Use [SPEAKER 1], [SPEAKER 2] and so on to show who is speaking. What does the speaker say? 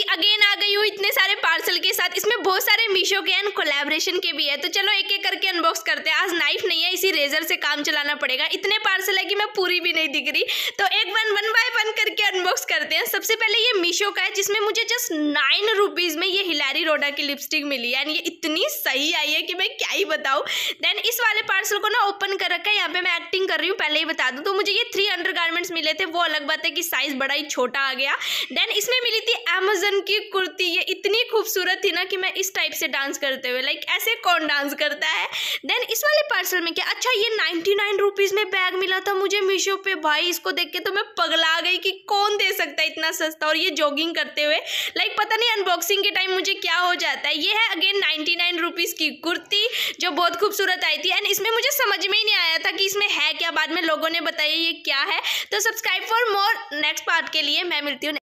[SPEAKER 1] जी again आ गई हूँ इतने सारे पार्सल के साथ इसमें बहुत सारे मीशो के एंड कोलेब्रेशन के भी है तो चलो एक एक करके अनबॉक्स करते हैं आज नाइफ नहीं है इसी रेजर से काम चलाना पड़ेगा इतने पार्सल है कि मैं पूरी भी नहीं दिख रही तो एक वन वन अनबॉक्स करते हैं सबसे पहले ये मीशो का है जिसमें मुझे जस्ट नाइन रुपीज़ में ये हिलारी रोडा की लिपस्टिक मिली है एंड ये इतनी सही आई है कि मैं क्या ही बताऊँ देन इस वाले पार्सल को ना ओपन कर रखा है यहाँ पे मैं एक्टिंग कर रही हूँ पहले ही बता दूँ तो मुझे ये थ्री अंडर गारमेंट्स मिले थे वो अलग बात है कि साइज़ बड़ा ही छोटा आ गया देन इसमें मिली थी अमेजन की कुर्ती ये इतनी खूबसूरत थी ना कि मैं इस टाइप से डांस करते हुए लाइक ऐसे कौन डांस करता है देन इस वाले पार्सल में क्या अच्छा ये नाइनटी नाइन रुपीज़ में बैग मिला था मुझे मीशो पे भाई इसको देख के तो मैं पगला गई कि कौन सकता है इतना सस्ता और ये जॉगिंग करते हुए लाइक पता नहीं अनबॉक्सिंग के टाइम मुझे क्या हो जाता है ये है अगेन नाइन्टी नाइन रुपीज़ की कुर्ती जो बहुत खूबसूरत आई थी एंड इसमें मुझे समझ में ही नहीं आया था कि इसमें है क्या बाद में लोगों ने बताया ये क्या है तो subscribe for more next part के लिए मैं मिलती हूँ